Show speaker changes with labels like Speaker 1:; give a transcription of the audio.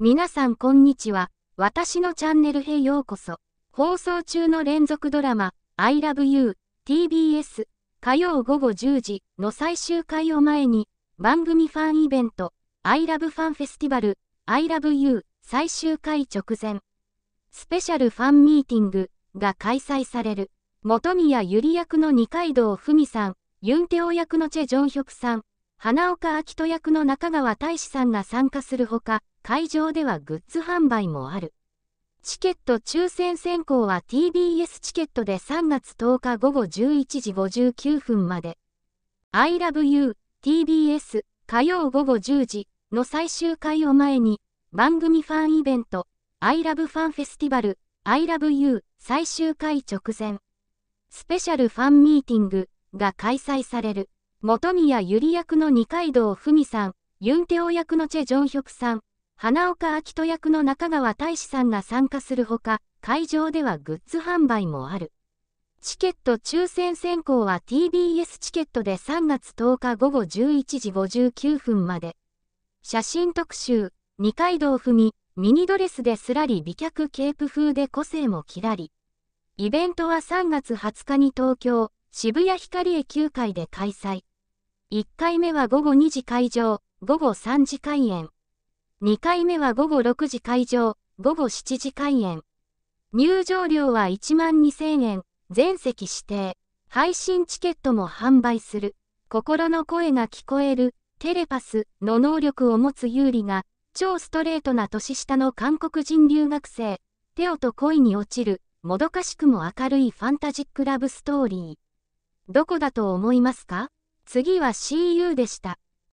Speaker 1: 皆さんこんにちは。私のチャンネルへようこそ。放送中の連続ドラマ、I Love You TBS 火曜午後10時の最終回を前に、番組ファンイベント、I Love ファンフェスティバル I Love You 最終回直前、スペシャルファンミーティングが開催される。元宮ゆり役の二階堂ふみさん、ユンテオ役のチェ・ジョンヒョクさん、花岡明人役の中川大志さんが参加するほか、会場ではグッズ販売もある。チケット抽選選考は TBS チケットで3月10日午後11時59分まで。I love you TBS 火曜午後10時の最終回を前に番組ファンイベント I love ファンフェスティバル I love you 最終回直前スペシャルファンミーティングが開催される。元宮ゆり役の二階堂ふみさん、ユンテオ役のチェ・ジョンヒョクさん、花岡明人役の中川大志さんが参加するほか、会場ではグッズ販売もある。チケット抽選選考は TBS チケットで3月10日午後11時59分まで。写真特集、二階堂ふみ、ミニドレスですらり美脚ケープ風で個性もきらり。イベントは3月20日に東京、渋谷光へ9階で開催。1回目は午後2時会場、午後3時開演。2回目は午後6時会場、午後7時開演。入場料は1万2000円、全席指定。配信チケットも販売する。心の声が聞こえる、テレパスの能力を持つ有利が、超ストレートな年下の韓国人留学生、テオと恋に落ちる、もどかしくも明るいファンタジックラブストーリー。どこだと思いますか次は CU でした。